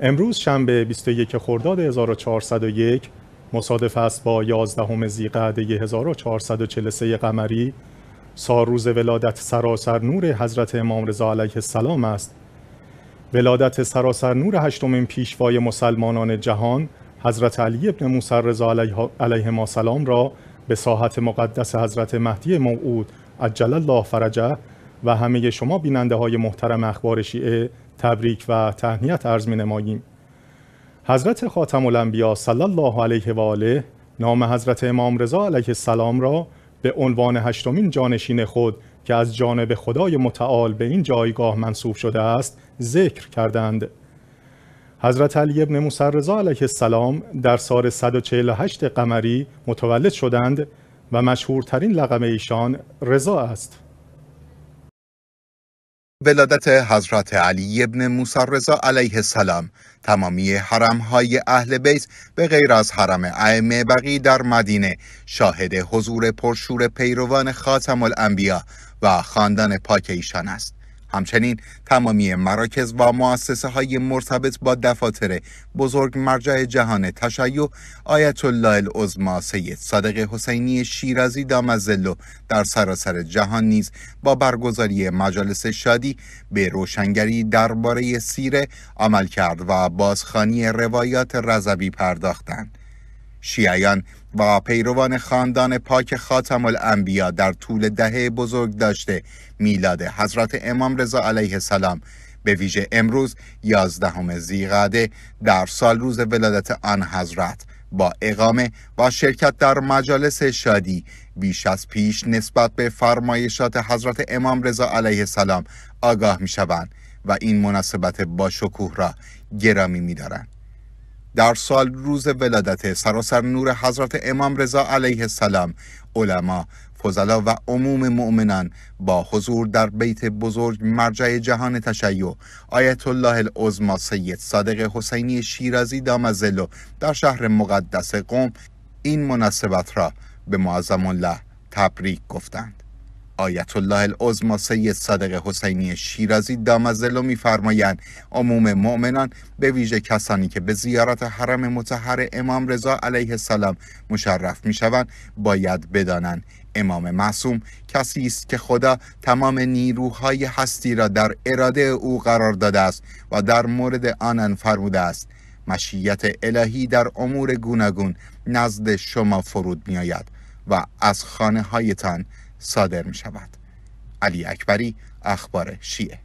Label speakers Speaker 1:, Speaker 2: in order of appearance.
Speaker 1: امروز شنبه 21 خرداد 1401 مصادف است با 11 ذیقعده 1443 قمری سال روز ولادت سراسر نور حضرت امام رضا علیه السلام است ولادت سراسر نور هشتمین پیشوای مسلمانان جهان حضرت علی ابن موسر رضا علیه ما سلام را به ساحت مقدس حضرت مهدی موعود عجل الله فرجه و همه شما بیننده های محترم اخبار شیعه تبریک و تهنیت عرض می نماییم حضرت خاتم الانبیا صلی الله علیه و آله نام حضرت امام رضا علیه السلام را به عنوان هشتمین جانشین خود که از جانب خدای متعال به این جایگاه منصوب شده است ذکر کردند حضرت علی ابن موسی رضا علیه السلام در سال 148 قمری متولد شدند و مشهورترین لقب ایشان رضا است
Speaker 2: ولادت حضرت علی ابن موسی رضا علیه السلام تمامی حرم های اهل بیت به غیر از حرم ائمه بقی در مدینه شاهد حضور پرشور پیروان خاتم الانبیا و خاندان پاک ایشان است همچنین تمامی مراکز و مؤسسه های مرتبط با دفاتر بزرگ مرجع جهان تشیع آیت الله العظما سید صادق حسینی شیرازی دامزلو در سراسر جهان نیز با برگزاری مجالس شادی به روشنگری درباره سیره عمل کرد و بازخانی روایات رضوی پرداختند شیعیان و پیروان خاندان پاک خاتم الانبیا در طول دهه بزرگ داشته میلاد حضرت امام رضا علیه السلام به ویژه امروز یازدهم زیقعده در سال روز ولادت آن حضرت با اقامه و شرکت در مجالس شادی بیش از پیش نسبت به فرمایشات حضرت امام رضا علیه السلام آگاه می شوند و این مناسبت با شکوه را گرامی می دارند. در سال روز ولادت سراسر نور حضرت امام رضا علیه السلام علما فضلا و عموم مؤمنان با حضور در بیت بزرگ مرجع جهان تشیع آیت الله العظما سید صادق حسینی شیرازی دامزلو در شهر مقدس قوم این مناسبت را به معظم الله تبریک گفتند آیت الله العظما سید صادق حسینی شیرازی دامزلو میفرمایند عموم مؤمنان به ویژه کسانی که به زیارت حرم مطهر امام رضا علیه السلام مشرف میشوند باید بدانند امام معصوم کسی است که خدا تمام نیروهای هستی را در اراده او قرار داده است و در مورد آنان فرموده است مشیت الهی در امور گوناگون نزد شما فرود میآید و از خانه هایتان صادر می شود علی اکبری اخبار شیعه